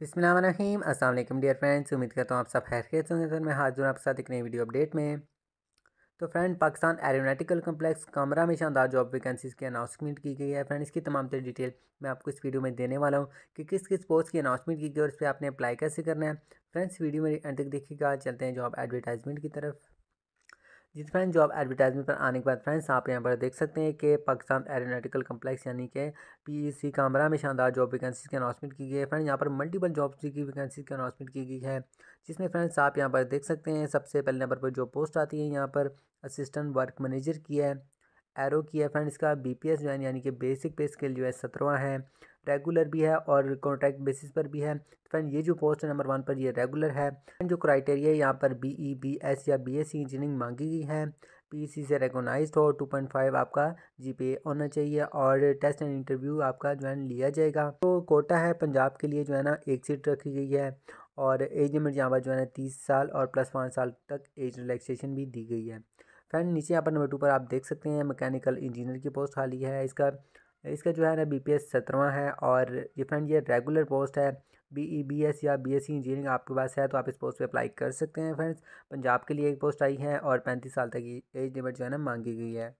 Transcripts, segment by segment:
बिसमीम असल dear friends उम्मीद करता हूँ आप सब खैरियत होंगे सर मैं हाजिर हूँ आपके साथ एक नई वीडियो अपडेट में तो फ्रेंड पाकिस्तान एरोनाटिकल कम्प्लेक्स कमरा में शानदार जॉब वैकेंसीज की अनाउंसमेंट की गई है फ्रेंड इसकी तमाम तरह डिटेल मैं आपको इस वीडियो में देने वाला हूँ कि किस किस पोस्ट की अनाउंसमेंट की गई और इस पर आपने अप्लाई कैसे करना है फ्रेंड्स वीडियो में एंड तक देखिएगा चलते हैं जॉब एडवर्टाइजमेंट की तरफ जी फ्रेंड जॉब एडवर्टाइजमेंट पर आने के बाद फ्रेंड्स आप यहाँ पर देख सकते हैं कि पाकिस्तान एरोनाटिकल कम्प्लेक्स यानी कि पीईसी e कामरा में शानदार जॉब वैकेंसीज की अनाउंसमेंट की गई है फ्रेंड यहाँ पर मल्टीपल जॉब्स की वैकेंसीज की अनाउंसमेंट की गई है जिसमें फ्रेंड्स आप यहाँ पर देख सकते हैं सबसे पहले नंबर पर जो पोस्ट आती है यहाँ पर असिस्टेंट वर्क मैनेजर की है एरो की है फ्रेंड इसका बी पी एस ज्वाइन यानी कि बेसिक पे स्किल जो है सत्रवा है रेगुलर भी है और कॉन्ट्रैक्ट बेसिस पर भी है तो फ्रेंड ये जो पोस्ट है नंबर वन पर ये रेगुलर है जो क्राइटेरिया यहाँ पर बी ई बी एस या बी एस सी इंजीनियरिंग मांगी गई है पी सी e से रेकोनाइज हो टू पॉइंट फाइव आपका जी पे होना चाहिए और टेस्ट एंड इंटरव्यू आपका जो है लिया जाएगा तो कोटा है पंजाब के लिए जो है ना एक सीट रखी गई है और एज लिमिट यहाँ पर जो है ना तीस साल और प्लस पाँच साल तक एज रिलैक्सेशन भी दी गई है फ्रेंड नीचे यहाँ पर नंबर टू पर आप देख सकते हैं मैकेनिकल इंजीनियर की पोस्ट खाली है इसका इसका जो है ना बी पी एस सत्रवा है और ये फ्रेंड ये रेगुलर पोस्ट है बी ई बी एस या बी एस सी इंजीनियरिंग आपके पास है तो आप इस पोस्ट पे अप्लाई कर सकते हैं फ्रेंड्स पंजाब के लिए एक पोस्ट आई है और पैंतीस साल तक की एज लिमिट जो है ना मांगी गई है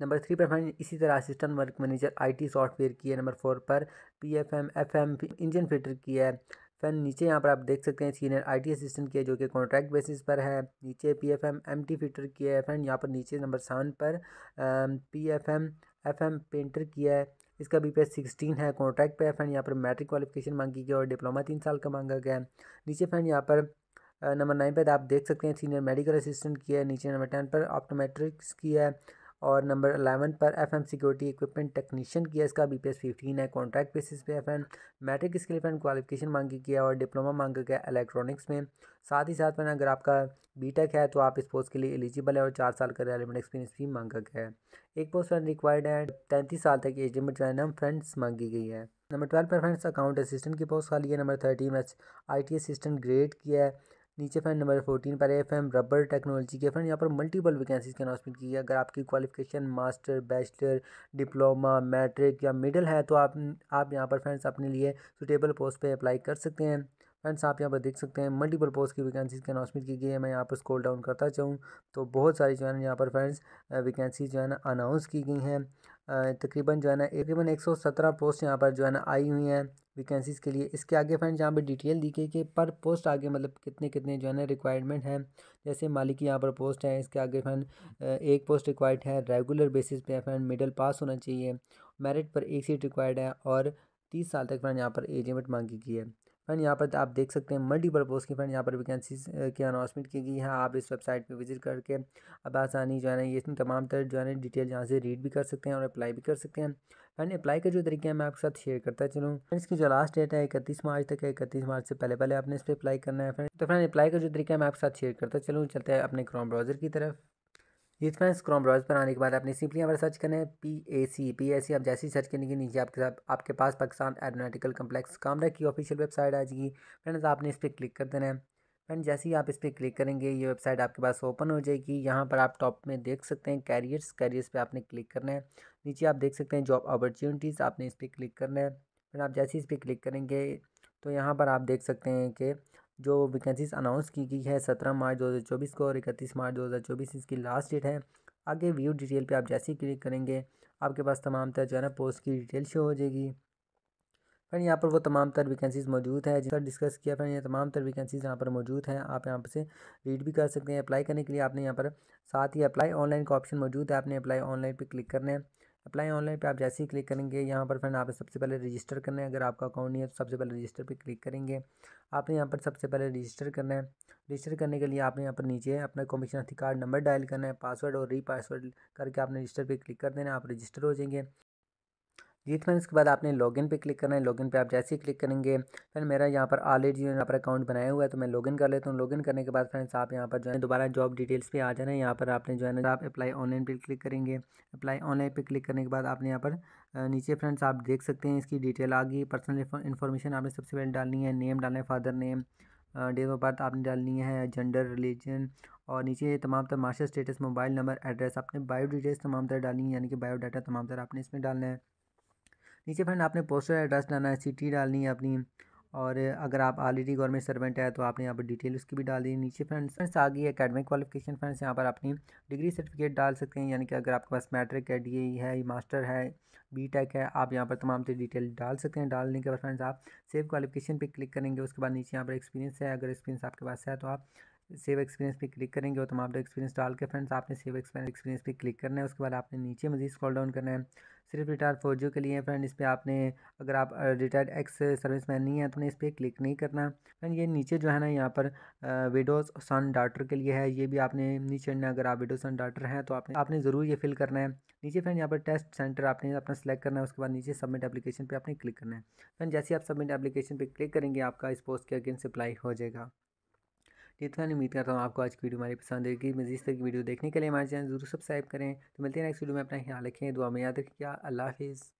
नंबर थ्री पर फ्रेंड इसी तरह assistant work manager T software की है नंबर फोर पर P F M F M engine fitter की है फिर नीचे यहाँ पर आप देख सकते हैं सीनियर आईटी असिस्टेंट की है जो कि कॉन्ट्रैक्ट बेसिस पर है नीचे पीएफएम एमटी फिटर की है फ्रेंड यहाँ पर नीचे नंबर सेवन पर पीएफएम एफ एम पेंटर किया है इसका बी पी एस सिक्सटीन है कॉन्ट्रैक्ट पे एफ फ्रेंड यहाँ पर मैट्रिक क्वालिफिकेशन मांगी गई और डिप्लोमा तीन साल का मांगा गया है नीचे फ्रेंड यहाँ पर नंबर नाइन पर आप देख सकते हैं सीनियर मेडिकल असिस्टेंट किया है नीचे नंबर टेन पर ऑप्टोमेट्रिक्स किया है और नंबर अलेवन पर F M security equipment technician किया इसका बी पी एस फिफ्टीन है कॉन्ट्रैक्ट बेसिस पे F M matric skill F qualification मांगी है और डिप्लोमा मांगा गया इलेक्ट्रॉनिक्स में साथ ही साथ में अगर आपका बी टेक है तो आप इस पोस्ट के लिए एलिजिबल है और चार साल का रेलिवेंट एक्सपीरियंस भी मांगा गया है एक पोस्ट फ्रेंड रिक्वायर्ड है तैंतीस साल तक एज लिमिट रैंडम फ्रेंड्स मांगी गई है नंबर ट्वेल्व पर फ्रेंड्स अकाउंट असिस्टेंट की पोस्ट खाली है नंबर थर्टीन में आई टी असिस्टेंट ग्रेड किया है नीचे फ्रेंड नंबर फोर्टीन पर एफ एम रबर टेक्नोलॉजी के फ्रेंड यहाँ पर मल्टीपल वैकेंसीज के अनाउंसमेंट की है अगर आपकी qualification master bachelor diploma matric या मिडिल है तो आप आप यहाँ पर फ्रेंड्स अपने लिए सुटेबल पोस्ट पे अप्लाई कर सकते हैं फ्रेंड्स आप यहाँ पर देख सकते हैं मल्टीपल पोस्ट की वैकेंसीज के अनाउंसमेंट की गई है मैं यहाँ पर स्कोल डाउन करता चाहूँ तो बहुत सारी जो है ना यहाँ पर फ्रेंड्स वैकेंसी जो है ना अनाउंस की गई हैं तकरीबन जो है ना तकरीबन एक सौ सत्रह पोस्ट यहाँ पर जो है ना आई हुई हैं वैकेंसीज़ के लिए इसके आगे फ्रेंड यहाँ पर डिटेल दी गई कि पर पोस्ट आगे मतलब कितने कितने जो है ना रिक्वायरमेंट हैं जैसे मालिक यहाँ पर पोस्ट हैं इसके आगे फ्रेंड एक पोस्ट रिक्वायर्ड है रेगुलर बेसिस पे फ्रेंड मिडल पास होना चाहिए मेरिट पर एक सीट रिक्वायर्ड है और तीस साल तक फ्रेंड यहाँ पर एजेंट मांगी गई है फ्रेंड यहाँ पर आप देख सकते हैं मल्टीपर्पज़ की फ्रेंड यहाँ पर वैकेंसी की अनाउंसमेंट की गई है आप इस वेबसाइट पर विजिट करके अब आसानी जो है ना ये इसमें तमाम तरह जो है ना डिटेल यहाँ से रीड भी कर सकते हैं और अप्लाई भी कर सकते हैं फ्रेंड अप्लाई का जो तरीका है मैं आपके साथ शेयर करता चलूँ फ्रेंड इसकी जो लास्ट डेट है इकतीस मार्च तक है इकतीस मार्च से पहले पहले आपने इस पर अप्लाई करना है फ्रेंड तो फ्रेंड अप्लाई का जो तरीका है मैं आपके साथ शेयर करता चलूँ चलते हैं अपने क्रॉम ब्राउज़र की तरफ जी तो फ्रेंड्स क्रोम ब्राउज पर आने के बाद आपने सिंपली यहाँ पर सर्च करना है P A C P A सी आप जैसे ही सर्च करने के नीचे आपके साथ आपके पास पाकिस्तान एरोनाटिकल कम्प्लेक्स कामरा की ऑफिशियल वेबसाइट आ जाएगी फ्रेंड्स आपने इस पर क्लिक कर देना है फ्रेंड जैसे ही आप इस पर क्लिक करेंगे ये वेबसाइट आपके पास ओपन हो जाएगी यहाँ पर आप टॉप में देख सकते हैं कैरियर्स कैरियर्स पर आपने क्लिक करना है नीचे आप देख सकते हैं जॉब अपॉर्चुनिटीज़ आपने इस पर क्लिक करना है फिर आप जैसे इस पर क्लिक करेंगे तो यहाँ पर आप देख सकते हैं कि जो वैकेंसीज अनाउंस की गई है सत्रह मार्च चौबीस को और इकतीस मार्च चौबीस इसकी लास्ट डेट है आगे व्यू डिटेल पे आप जैसे ही क्लिक करेंगे आपके पास तमाम तरह जो है ना पोस्ट की डिटेल शो हो जाएगी फ्रेंड यहाँ पर वो तमाम तर वैकेंसीज़ मौजूद है जिस पर डिस्कस किया फ्रेंड ये तमाम तर वैकेंसीज़ यहाँ पर मौजूद हैं आप यहाँ पर से रीड भी कर सकते हैं अप्लाई करने के लिए आपने यहाँ पर साथ ही अप्लाई ऑनलाइन का ऑप्शन मौजूद है आपने अप्लाई ऑनलाइन पर क्लिक करना है अप्लाई ऑनलाइन पे आप जैसे ही क्लिक करेंगे यहाँ पर फ्रेंड आप सबसे पहले रजिस्टर करना है अगर आपका अकाउंट नहीं है तो सबसे पहले रजिस्टर पे क्लिक करेंगे आपने यहाँ पर सबसे पहले रजिस्टर करना है रजिस्टर करने के लिए आपने यहाँ पर नीचे अपना कमीशन अधिकार नंबर डायल करना है पासवर्ड और री पासवर्ड करके आपने रजिस्टर पर क्लिक कर देना आप रजिस्टर हो जाएंगे जी तो फ्रेंड्स के बाद आपने लॉगिन पे क्लिक करना है लॉगिन पे आप जैसे ही क्लिक करेंगे फिर मेरा यहाँ पर ऑलरेडी यहाँ पर अकाउंट बनाया हुआ है तो मैं लॉगिन कर लेता हूँ लॉगिन करने के बाद फ्रेंड्स आप यहाँ पर जो है दोबारा जॉब डिटेल्स पे आ जाना है यहाँ पर आपने जो है ना आप अप्लाई ऑनलाइन पर क्लिक करेंगे अप्लाई ऑनलाइन पर क्लिक करने के बाद आपने यहाँ पर नीचे फ्रेंड्स आप देख सकते हैं इसकी डिटेल आ गई पर्सनल इन्फॉर्मेशन आपने सबसे पहले डालनी है नेम डालना है father name date of birth आपने डालनी है जेंडर रिलीजन और नीचे तमाम तरह master status mobile number address आपने बायो डिटेल्स तमाम तरह डालनी है यानी कि बायो डाटा तमाम तरह आपने इसमें डालना है नीचे फ्रेंड आपने पोस्टर एड्रेस डालना है सिटी डालनी है अपनी और अगर आप ऑलरेडी गवर्नमेंट सर्वेंट है तो आपने यहाँ पर डिटेल उसकी भी डाल दी नीचे फ्रेंड्स फ्रेंड्स आ गई एकेडमिक क्वालिफिकेशन फ्रेंड्स यहाँ पर अपनी डिग्री सर्टिफिकेट डाल सकते हैं यानी कि अगर आपके पास मैट्रिक है डी e है मास्टर है बी टेक है आप यहाँ पर तमाम से डिटेल डाल सकते हैं डालने के बाद फ्रेंड्स आप सेफ क्वालिफिकेशन पर क्लिक करेंगे उसके बाद नीचे यहाँ पर एक्सपीरियंस है अगर एक्सपीरियंस आपके पास है तो आप सेव एक्सपीरियंस पे क्लिक करेंगे और तुम आप एक्सपीरियंस डाल के फ्रेंड्स आपने सेव एक्सपीरियंस एक्सपीरियंस पे क्लिक करना है उसके बाद आपने नीचे मजीद स्क्रॉल डाउन करना है सिर्फ रिटायर्ड फौजियों के लिए फ्रेंड इस पर आपने अगर आप रिटायर्ड एक्स सर्विस मैन नहीं है तो इस पर क्लिक नहीं करना फ्रेंड ये नीचे जो है ना यहाँ पर विडोज सन डाटर के लिए है ये भी आपने नीचे ना अगर आप विडोज सन डाटर हैं तो आपने आपने ज़रूर ये फिल करना है नीचे फ्रेंड यहाँ पर टेस्ट सेंटर आपने अपना सेलेक्ट करना है उसके बाद नीचे सबमिट एप्लीकेशन पर आपने क्लिक करना है फ्रेंड जैसे आप सबमिट एप्लीकेशन पर क्लिक करेंगे आपका इस पोस्ट के अगेंस्ट अप्लाई हो जाएगा जितना उम्मीद करता हूँ आपको आज की वीडियो हमारी पसंद आएगी मजीद तक वीडियो देखने के लिए हमारे चैनल जरूर सब्सक्राइब करें तो मिलते हैं नेक्स्ट वीडियो में अपना ख्याल रखें दुआ में याद रखिएगा अल्लाह हाफिज़